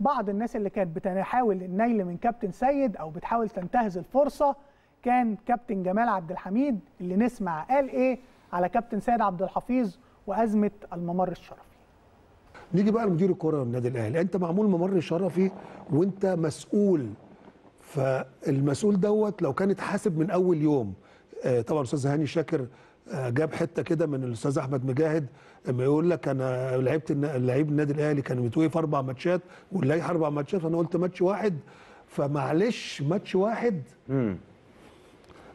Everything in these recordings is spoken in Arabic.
بعض الناس اللي كانت بتحاول النيل من كابتن سيد او بتحاول تنتهز الفرصه كان كابتن جمال عبد الحميد اللي نسمع قال ايه على كابتن سيد عبد الحفيظ وازمه الممر الشرفي نيجي بقى لمدير الكره النادي الاهلي انت معمول ممر شرفي وانت مسؤول فالمسؤول دوت لو كان اتحاسب من اول يوم آه، طبعا استاذ هاني شاكر آه، جاب حته كده من الاستاذ احمد مجاهد لما يقول لك انا لعبت لعيب النادي الاهلي كان متوقف اربع ماتشات واللائحه اربع ماتشات فانا قلت ماتش واحد فمعلش ماتش واحد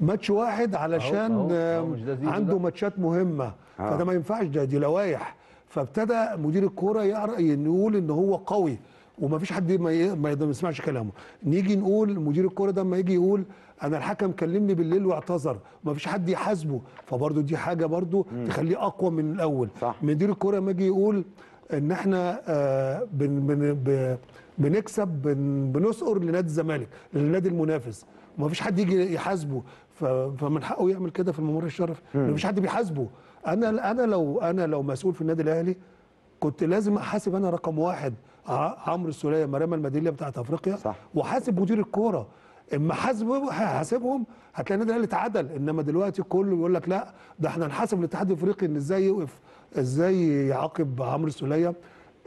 ماتش واحد علشان آه، عنده ماتشات مهمه آه. فده ما ينفعش ده دي لوائح فابتدى مدير الكوره يقول ان هو قوي ومفيش حد ما يسمعش كلامه نيجي نقول مدير الكوره ده لما يجي يقول انا الحكم كلمني بالليل واعتذر ما فيش حد يحاسبه فبرضه دي حاجه برضه تخليه اقوى من الاول صح. مدير الكوره لما يجي يقول ان احنا آه بن بن بنكسب بن بنسقر لنادي الزمالك للنادي المنافس ما فيش حد يجي يحاسبه فمن حقه يعمل كده في الممر الشرفي ما فيش حد بيحاسبه انا انا لو انا لو مسؤول في النادي الاهلي كنت لازم احاسب انا رقم واحد عمرو السوليه مريم الميداليه بتاعت افريقيا صح. وحاسب مدير الكوره اما حاسبه هحاسبهم هتلاقي النادي الاهلي اتعدل انما دلوقتي كله بيقول لك لا ده احنا نحاسب الاتحاد الافريقي ان ازاي يوقف ازاي يعاقب عمرو السوليه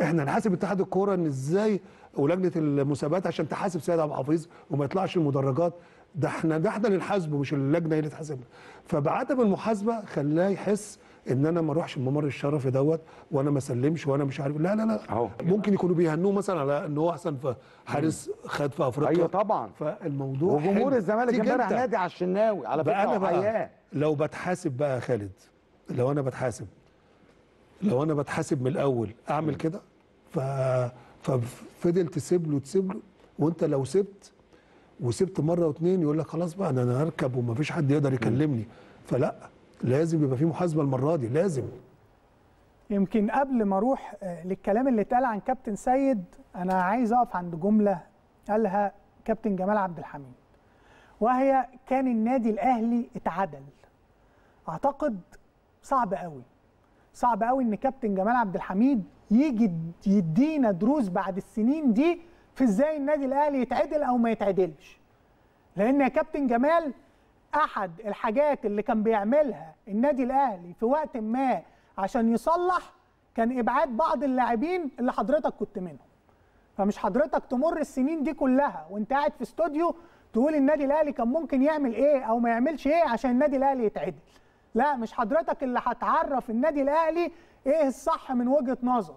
احنا نحاسب اتحاد الكوره ان ازاي ولجنه المسابقات عشان تحاسب سيد عبد الحفيظ وما يطلعش المدرجات ده احنا ده احنا اللي نحاسبه مش اللجنه هي اللي تحاسبنا فبعدم المحاسبه خلاه يحس ان انا ما اروحش الممر الشرفي دوت وانا ما اسلمش وانا مش عارف لا لا لا أوه. ممكن يكونوا بيهنوه مثلا على ان هو احسن حارس خد في افريقيا ايوه طبعا فالموضوع وجمهور الزمالك امبارح نادي على الشناوي على فكره انا بقى لو بتحاسب بقى يا خالد لو انا بتحاسب لو انا بتحاسب من الاول اعمل كده ف ففضل تسيب له تسيب له وانت لو سبت وسبت مره واثنين يقول لك خلاص بقى انا هركب ومفيش حد يقدر يكلمني فلا لازم يبقى في محاسبه المره دي لازم يمكن قبل ما اروح آه، للكلام اللي اتقال عن كابتن سيد انا عايز اقف عند جمله قالها كابتن جمال عبد الحميد وهي كان النادي الاهلي اتعدل اعتقد صعب قوي صعب قوي ان كابتن جمال عبد الحميد يجي يدينا دروس بعد السنين دي في ازاي النادي الاهلي يتعدل او ما يتعدلش لان يا كابتن جمال احد الحاجات اللي كان بيعملها النادي الاهلي في وقت ما عشان يصلح كان ابعاد بعض اللاعبين اللي حضرتك كنت منهم فمش حضرتك تمر السنين دي كلها وانت قاعد في استوديو تقول النادي الاهلي كان ممكن يعمل ايه او ما يعملش ايه عشان النادي الاهلي يتعدل لا مش حضرتك اللي هتعرف النادي الاهلي ايه الصح من وجهه نظر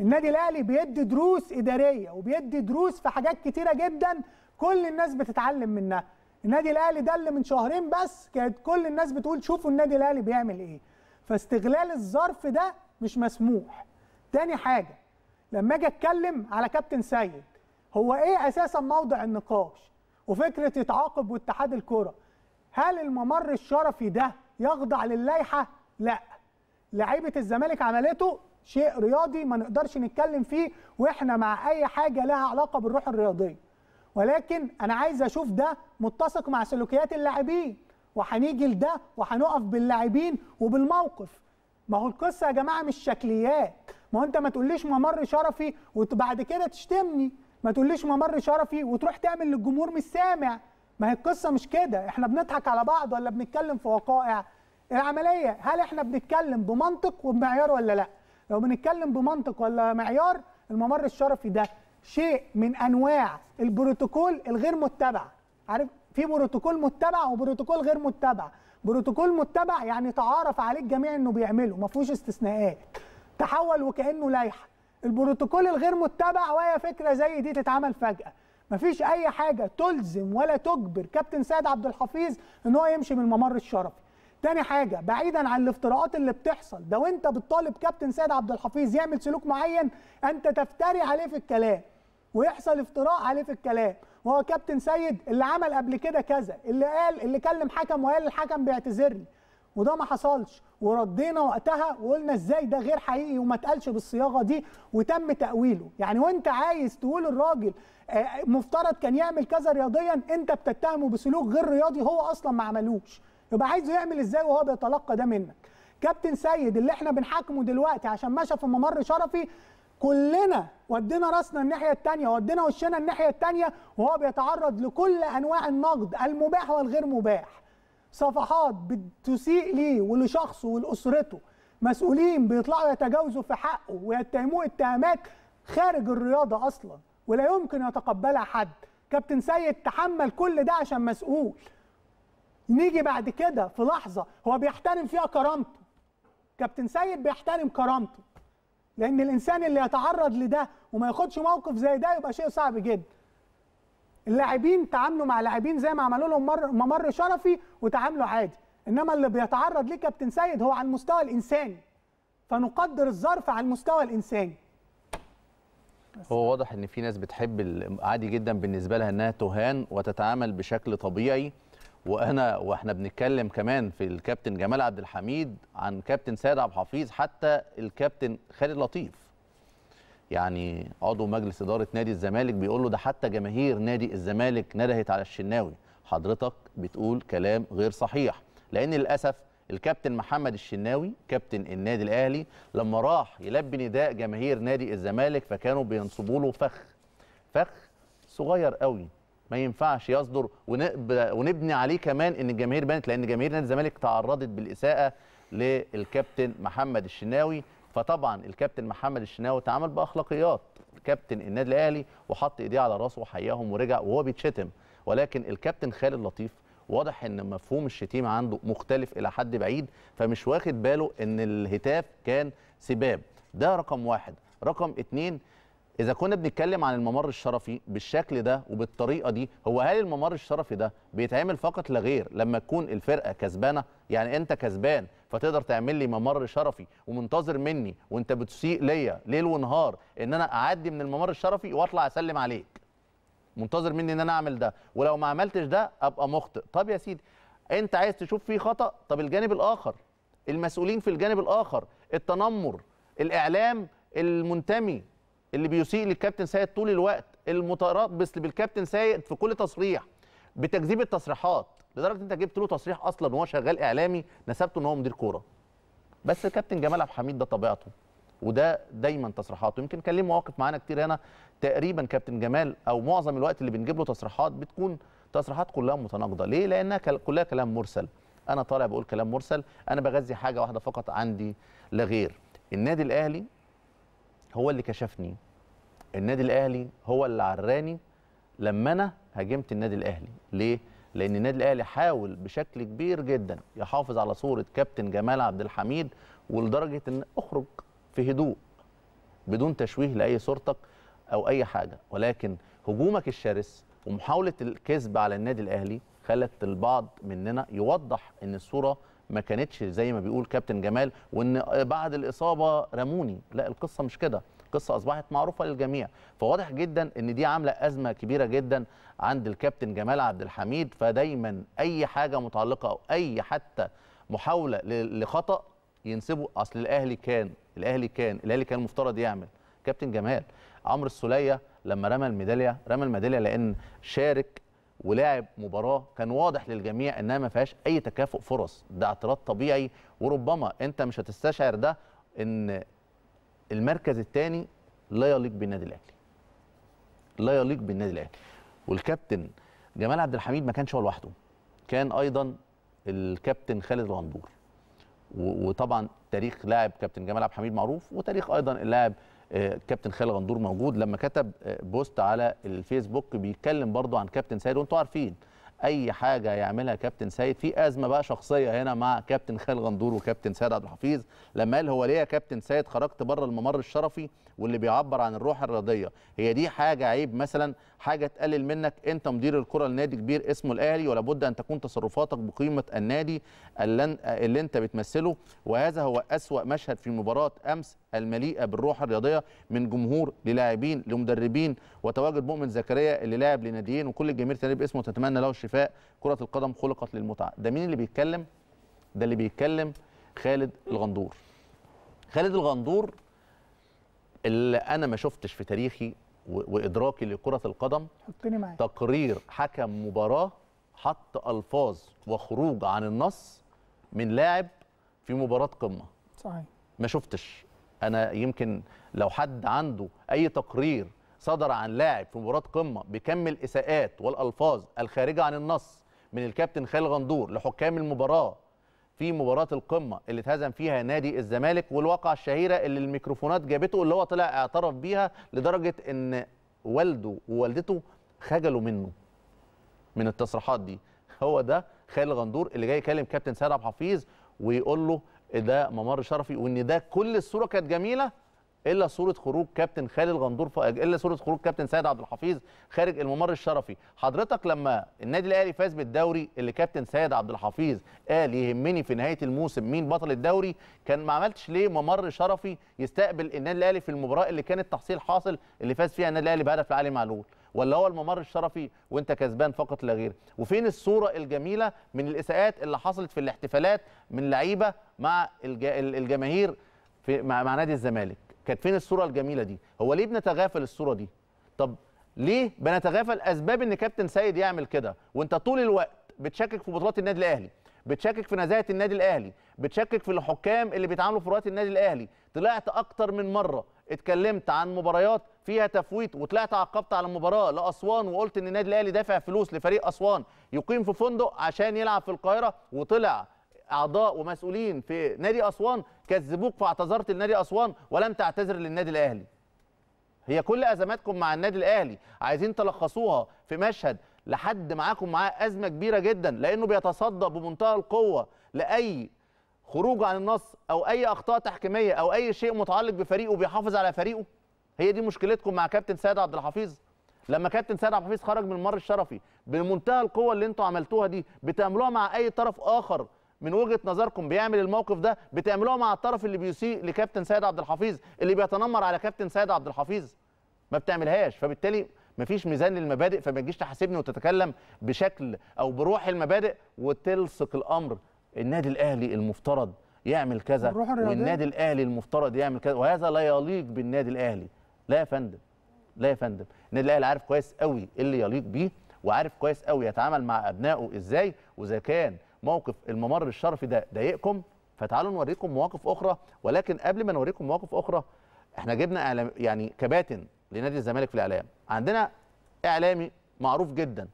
النادي الاهلي بيدي دروس اداريه وبيدي دروس في حاجات كتيره جدا كل الناس بتتعلم منها النادي الاهلي ده اللي من شهرين بس كانت كل الناس بتقول شوفوا النادي الاهلي بيعمل ايه فاستغلال الظرف ده مش مسموح تاني حاجه لما اجي اتكلم على كابتن سيد هو ايه اساسا موضع النقاش وفكره يتعاقب واتحاد الكره هل الممر الشرفي ده يخضع للائحه لا لعيبه الزمالك عملته شيء رياضي ما نقدرش نتكلم فيه واحنا مع اي حاجه لها علاقه بالروح الرياضيه ولكن انا عايز اشوف ده متسق مع سلوكيات اللاعبين وهنيجي لده وهنقف باللاعبين وبالموقف ما هو القصه يا جماعه مش شكليات ما هو انت ما تقوليش ممر شرفي وبعد كده تشتمني ما تقوليش ممر شرفي وتروح تعمل للجمهور مش سامع ما هي القصه مش كده احنا بنضحك على بعض ولا بنتكلم في وقائع العمليه هل احنا بنتكلم بمنطق وبمعيار ولا لا لو بنتكلم بمنطق ولا معيار الممر الشرفي ده شيء من انواع البروتوكول الغير متبع عارف في بروتوكول متبع وبروتوكول غير متبع بروتوكول متبع يعني تعارف عليه الجميع انه بيعمله ما فيهوش استثناءات تحول وكانه لائحه البروتوكول الغير متبع وهي فكره زي دي تتعمل فجاه مفيش اي حاجه تلزم ولا تجبر كابتن سيد عبد الحفيظ ان هو يمشي من الممر الشرفي تاني حاجه بعيدا عن الافتراءات اللي بتحصل ده وانت بتطالب كابتن سيد عبد الحفيظ يعمل سلوك معين انت تفتري عليه في الكلام ويحصل افتراء عليه في الكلام وهو كابتن سيد اللي عمل قبل كده كذا اللي قال اللي كلم حكم وقال الحكم بيعتذرني وده ما حصلش وردينا وقتها وقلنا ازاي ده غير حقيقي وما اتقالش بالصياغه دي وتم تاويله يعني وانت عايز تقول الراجل آه، مفترض كان يعمل كذا رياضيا انت بتتهمه بسلوك غير رياضي هو اصلا ما عملوش يبقى عايزه يعمل ازاي وهو بيتلقى ده منك كابتن سيد اللي احنا بنحاكمه دلوقتي عشان مشى في ممر شرفي كلنا ودينا راسنا الناحيه الثانيه ودينا وشنا الناحيه الثانيه وهو بيتعرض لكل انواع النقد المباح والغير مباح صفحات بتسيء ليه ولشخصه ولاسرته مسؤولين بيطلعوا يتجاوزوا في حقه ويتهموه اتهامات خارج الرياضه اصلا ولا يمكن يتقبلها حد كابتن سيد تحمل كل ده عشان مسؤول نيجي بعد كده في لحظه هو بيحترم فيها كرامته كابتن سيد بيحترم كرامته لان الانسان اللي يتعرض لده وما ياخدش موقف زي ده يبقى شيء صعب جدا اللاعبين تعاملوا مع لاعبين زي ما عملوا لهم مر ممر شرفي وتعاملوا عادي انما اللي بيتعرض ليه كابتن سيد هو على المستوى الانساني فنقدر الظرف على المستوى الانساني هو واضح ان في ناس بتحب عادي جدا بالنسبه لها انها تهان وتتعامل بشكل طبيعي وانا واحنا بنتكلم كمان في الكابتن جمال عبد الحميد عن كابتن سيد عبد الحفيظ حتى الكابتن خالد لطيف يعني عضو مجلس اداره نادي الزمالك بيقول له ده حتى جماهير نادي الزمالك ندهت على الشناوي حضرتك بتقول كلام غير صحيح لان للاسف الكابتن محمد الشناوي كابتن النادي الاهلي لما راح يلبي نداء جماهير نادي الزمالك فكانوا بينصبوا له فخ فخ صغير قوي ما ينفعش يصدر ونبني عليه كمان ان الجماهير بانت لان جماهير نادي الزمالك تعرضت بالاساءه للكابتن محمد الشناوي فطبعا الكابتن محمد الشناوي تعامل باخلاقيات كابتن النادي الاهلي وحط ايديه على راسه وحياهم ورجع وهو بيتشتم ولكن الكابتن خالد لطيف واضح ان مفهوم الشتيمه عنده مختلف الى حد بعيد فمش واخد باله ان الهتاف كان سباب ده رقم واحد رقم اتنين اذا كنا بنتكلم عن الممر الشرفي بالشكل ده وبالطريقه دي هو هل الممر الشرفي ده بيتعمل فقط لغير لما تكون الفرقه كسبانه يعني انت كسبان فتقدر تعمل لي ممر شرفي ومنتظر مني وانت بتسيء ليا ليل ونهار ان انا اعدي من الممر الشرفي واطلع اسلم عليك منتظر مني ان انا اعمل ده ولو ما عملتش ده ابقى مخطئ طب يا سيدي انت عايز تشوف فيه خطا طب الجانب الاخر المسؤولين في الجانب الاخر التنمر الاعلام المنتمي اللي بيسيء للكابتن سيد طول الوقت المتربص بالكابتن سيد في كل تصريح بتكذيب التصريحات لدرجه انت جبت له تصريح اصلا وهو شغال اعلامي نسبته ان هو مدير كوره بس الكابتن جمال عبد الحميد ده طبيعته وده دايما تصريحاته يمكن كان ليه مواقف معانا كتير هنا تقريبا كابتن جمال او معظم الوقت اللي بنجيب له تصريحات بتكون تصريحات كلها متناقضه ليه لانها كلها كلام مرسل انا طالع بقول كلام مرسل انا بغذي حاجه واحده فقط عندي لا غير النادي الاهلي هو اللي كشفني النادي الاهلي هو اللي عراني لما انا هاجمت النادي الاهلي ليه لان النادي الاهلي حاول بشكل كبير جدا يحافظ على صوره كابتن جمال عبد الحميد ولدرجه ان اخرج في هدوء بدون تشويه لاي صورتك او اي حاجه ولكن هجومك الشرس ومحاوله الكذب على النادي الاهلي خلت البعض مننا يوضح ان الصوره ما كانتش زي ما بيقول كابتن جمال وان بعد الاصابه رموني لا القصه مش كده القصه اصبحت معروفه للجميع فواضح جدا ان دي عامله ازمه كبيره جدا عند الكابتن جمال عبد الحميد فدايما اي حاجه متعلقه او اي حتى محاوله لخطا ينسبوا اصل الاهلي كان الاهلي كان الاهلي كان المفترض يعمل كابتن جمال عمرو السوليه لما رمى الميداليه رمى الميداليه لان شارك ولعب مباراه كان واضح للجميع انها ما فيهاش اي تكافؤ فرص ده اعتراض طبيعي وربما انت مش هتستشعر ده ان المركز الثاني لا يليق بالنادي الاهلي لا يليق بالنادي الاهلي والكابتن جمال عبد الحميد ما كانش هو لوحده كان ايضا الكابتن خالد الغندور وطبعا تاريخ لاعب كابتن جمال عبد الحميد معروف وتاريخ ايضا اللاعب آه، كابتن خالد غندور موجود لما كتب آه، بوست على الفيسبوك بيتكلم برضه عن كابتن سيد وانتم عارفين اي حاجه يعملها كابتن سيد في ازمه بقى شخصيه هنا مع كابتن خالد غندور وكابتن سيد عبد الحفيظ لما قال هو ليه يا كابتن سيد خرجت بره الممر الشرفي واللي بيعبر عن الروح الرياضيه هي دي حاجه عيب مثلا حاجه تقلل منك انت مدير الكره لنادي كبير اسمه الاهلي ولا بد ان تكون تصرفاتك بقيمه النادي اللي انت بتمثله وهذا هو اسوا مشهد في مباراه امس المليئه بالروح الرياضيه من جمهور للاعبين لمدربين وتواجد مؤمن زكريا اللي لاعب لناديين وكل الجماهير تنادي باسمه تتمنى له الشفاء كره القدم خلقت للمتعه ده مين اللي بيتكلم ده اللي بيتكلم خالد الغندور خالد الغندور اللي انا ما شفتش في تاريخي وادراكي لكره القدم حطني معاك تقرير حكم مباراه حط الفاظ وخروج عن النص من لاعب في مباراه قمه صحيح ما شفتش انا يمكن لو حد عنده اي تقرير صدر عن لاعب في مباراه قمه بكم الاساءات والالفاظ الخارجه عن النص من الكابتن خالد غندور لحكام المباراه في مباراه القمه اللي اتهزم فيها نادي الزمالك والواقعه الشهيره اللي الميكروفونات جابته اللي هو طلع اعترف بيها لدرجه ان والده ووالدته خجلوا منه من التصريحات دي هو ده خالد غندور اللي جاي يكلم كابتن سيد عبد الحفيظ ويقول له ده ممر شرفي وان ده كل الصوره كانت جميله الا صوره خروج كابتن خالد غندور ف... الا صوره خروج كابتن سيد عبد الحفيظ خارج الممر الشرفي حضرتك لما النادي الاهلي فاز بالدوري اللي كابتن سيد عبد الحفيظ قال يهمني في نهايه الموسم مين بطل الدوري كان ما عملتش ليه ممر شرفي يستقبل النادي الاهلي في المباراه اللي كان التحصيل حاصل اللي فاز فيها النادي الاهلي بهدف علي معلول ولا هو الممر الشرفي وانت كسبان فقط لا غير وفين الصوره الجميله من الاساءات اللي حصلت في الاحتفالات من لعيبه مع الجماهير في مع نادي الزمالك كانت فين الصوره الجميله دي هو ليه بنتغافل الصوره دي طب ليه بنتغافل اسباب ان كابتن سيد يعمل كده وانت طول الوقت بتشكك في بطولات النادي الاهلي بتشكك في نزاهه النادي الاهلي بتشكك في الحكام اللي بيتعاملوا في رئاسه النادي الاهلي طلعت اكتر من مره اتكلمت عن مباريات فيها تفويت وطلعت عقبت على المباراه لاسوان وقلت ان النادي الاهلي دافع فلوس لفريق اسوان يقيم في فندق عشان يلعب في القاهره وطلع اعضاء ومسؤولين في نادي اسوان كذبوك فاعتذرت لنادي اسوان ولم تعتذر للنادي الاهلي هي كل ازماتكم مع النادي الاهلي عايزين تلخصوها في مشهد لحد معاكم معاه ازمه كبيره جدا لانه بيتصدى بمنتهى القوه لاي خروج عن النص او اي اخطاء تحكيميه او اي شيء متعلق بفريقه بيحافظ على فريقه هي دي مشكلتكم مع كابتن سيد عبد الحفيظ لما كابتن سيد عبد الحفيظ خرج من المر الشرفي بمنتهى القوه اللي انتوا عملتوها دي بتعملوها مع اي طرف اخر من وجهه نظركم بيعمل الموقف ده بتعملوها مع الطرف اللي بيسيء لكابتن سيد عبد الحفيظ اللي بيتنمر على كابتن سيد عبد الحفيظ ما بتعملهاش فبالتالي مفيش ميزان للمبادئ فما تجيش تحاسبني وتتكلم بشكل او بروح المبادئ وتلصق الامر النادي الاهلي المفترض يعمل كذا والنادي الاهلي المفترض يعمل كذا وهذا لا يليق بالنادي الاهلي لا يا فندم لا يا فندم النادي الاهلي عارف كويس قوي إيه اللي يليق بيه وعارف كويس قوي يتعامل مع ابنائه ازاي واذا كان موقف الممر الشرفي ده ضايقكم فتعالوا نوريكم مواقف اخرى ولكن قبل ما نوريكم مواقف اخرى احنا جبنا يعني كباتن لنادي الزمالك في الاعلام عندنا اعلامي معروف جدا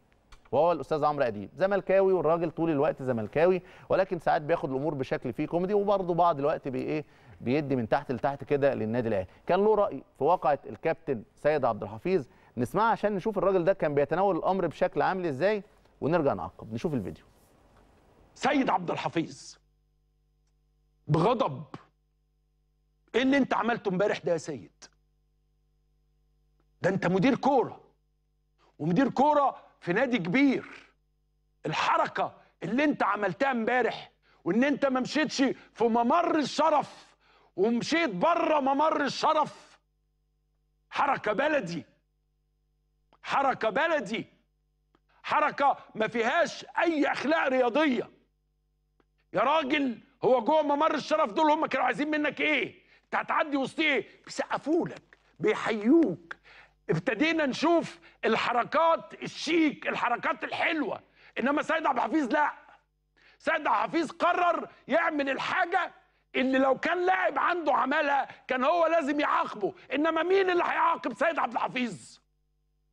وهو الاستاذ عمرو اديب زملكاوي والراجل طول الوقت زملكاوي ولكن ساعات بياخد الامور بشكل فيه كوميدي وبرضه بعض الوقت بي ايه بيدي من تحت لتحت كده للنادي الاهلي كان له راي في واقعه الكابتن سيد عبد الحفيظ نسمعها عشان نشوف الراجل ده كان بيتناول الامر بشكل عامل ازاي ونرجع نعقب نشوف الفيديو سيد عبد الحفيظ بغضب ايه اللي انت عملته امبارح ده يا سيد ده انت مدير كوره ومدير كوره في نادي كبير الحركه اللي انت عملتها امبارح وان انت ما مشيتش في ممر الشرف ومشيت بره ممر الشرف حركه بلدي حركه بلدي حركه ما فيهاش اي اخلاق رياضيه يا راجل هو جوه ممر الشرف دول هم كانوا عايزين منك ايه انت هتعدي وسط ايه بيسقفوا لك بيحيوك ابتدينا نشوف الحركات الشيك الحركات الحلوه انما سيد عبد الحفيظ لا سيد عبد الحفيظ قرر يعمل الحاجه اللي لو كان لاعب عنده عملها كان هو لازم يعاقبه انما مين اللي هيعاقب سيد عبد الحفيظ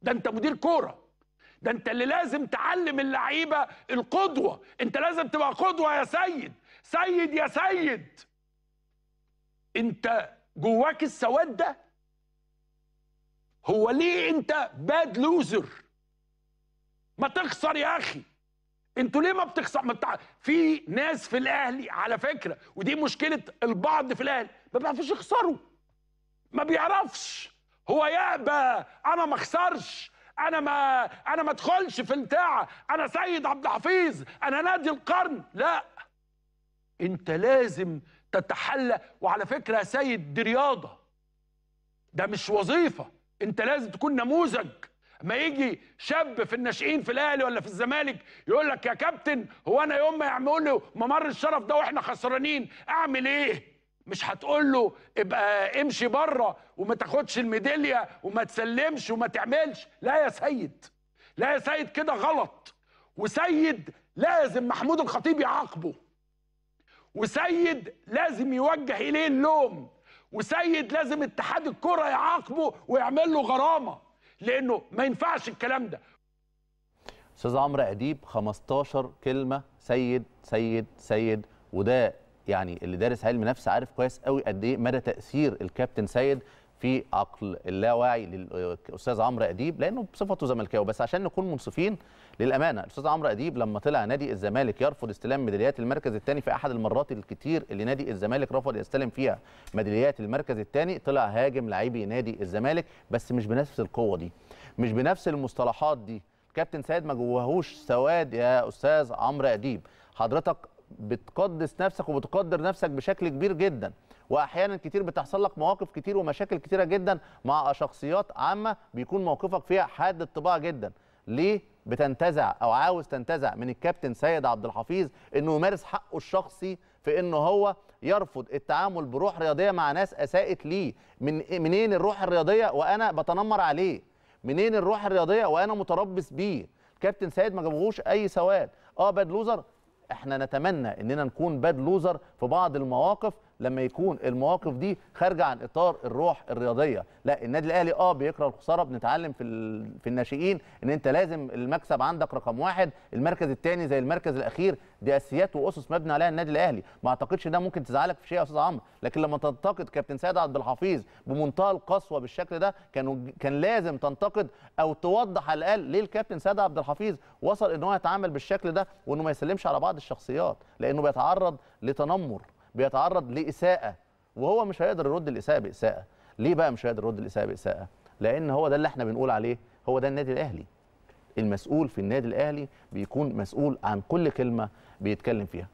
ده انت مدير كوره ده انت اللي لازم تعلم اللعيبه القدوه انت لازم تبقى قدوه يا سيد سيد يا سيد انت جواك السواد ده هو ليه انت باد لوزر ما تخسر يا اخي انتوا ليه ما بتخسر ما بتاع... في ناس في الاهلي على فكره ودي مشكله البعض في الاهلي ما بيعرفوش يخسروا ما بيعرفش هو يابا انا ما اخسرش انا ما انا ما ادخلش في بتاع انا سيد عبد الحفيظ انا نادي القرن لا انت لازم تتحلى وعلى فكره يا سيد دي رياضه ده مش وظيفه انت لازم تكون نموذج ما يجي شاب في الناشئين في الاهلي ولا في الزمالك يقول لك يا كابتن هو انا يوم ما يعملوا ممر الشرف ده واحنا خسرانين اعمل ايه مش هتقول له ابقى امشي بره وما تاخدش الميداليه وما تسلمش وما تعملش لا يا سيد لا يا سيد كده غلط وسيد لازم محمود الخطيب يعاقبه وسيد لازم يوجه اليه اللوم وسيد لازم اتحاد الكره يعاقبه ويعمل له غرامه لانه ما ينفعش الكلام ده استاذ عمرو اديب 15 كلمه سيد سيد سيد وده يعني اللي دارس علم نفس عارف كويس قوي قد ايه مدى تاثير الكابتن سيد في عقل اللاواعي للاستاذ عمرو اديب لانه بصفته زملكاوي بس عشان نكون منصفين للامانه الاستاذ عمرو اديب لما طلع نادي الزمالك يرفض استلام ميداليات المركز الثاني في احد المرات الكتير اللي نادي الزمالك رفض يستلم فيها ميداليات المركز الثاني طلع هاجم لاعبي نادي الزمالك بس مش بنفس القوه دي مش بنفس المصطلحات دي كابتن سيد ما جواهوش سواد يا استاذ عمرو اديب حضرتك بتقدس نفسك وبتقدر نفسك بشكل كبير جدا واحيانا كتير بتحصل لك مواقف كتير ومشاكل كتيره جدا مع شخصيات عامه بيكون موقفك فيها حاد الطباع جدا ليه بتنتزع او عاوز تنتزع من الكابتن سيد عبد الحفيظ انه يمارس حقه الشخصي في انه هو يرفض التعامل بروح رياضيه مع ناس اساءت ليه من منين الروح الرياضيه وانا بتنمر عليه منين الروح الرياضيه وانا متربص بيه كابتن سيد ما جابهوش اي سواد اه باد لوزر احنا نتمنى اننا نكون باد لوزر في بعض المواقف لما يكون المواقف دي خارجه عن اطار الروح الرياضيه لا النادي الاهلي اه بيكره الخساره بنتعلم في في الناشئين ان انت لازم المكسب عندك رقم واحد المركز الثاني زي المركز الاخير دي اساسيات واسس مبني عليها النادي الاهلي ما اعتقدش ده ممكن تزعلك في شيء يا استاذ عمرو لكن لما تنتقد كابتن سيد عبد الحفيظ بمنتهى القسوه بالشكل ده كان كان لازم تنتقد او توضح على الاقل ليه الكابتن سيد عبد الحفيظ وصل ان هو يتعامل بالشكل ده وانه ما يسلمش على بعض الشخصيات لانه بيتعرض لتنمر بيتعرض لاساءه وهو مش هيقدر يرد الاساءه باساءه ليه بقى مش هيقدر يرد الاساءه باساءه لان هو ده اللي احنا بنقول عليه هو ده النادي الاهلي المسؤول في النادي الاهلي بيكون مسؤول عن كل كلمه بيتكلم فيها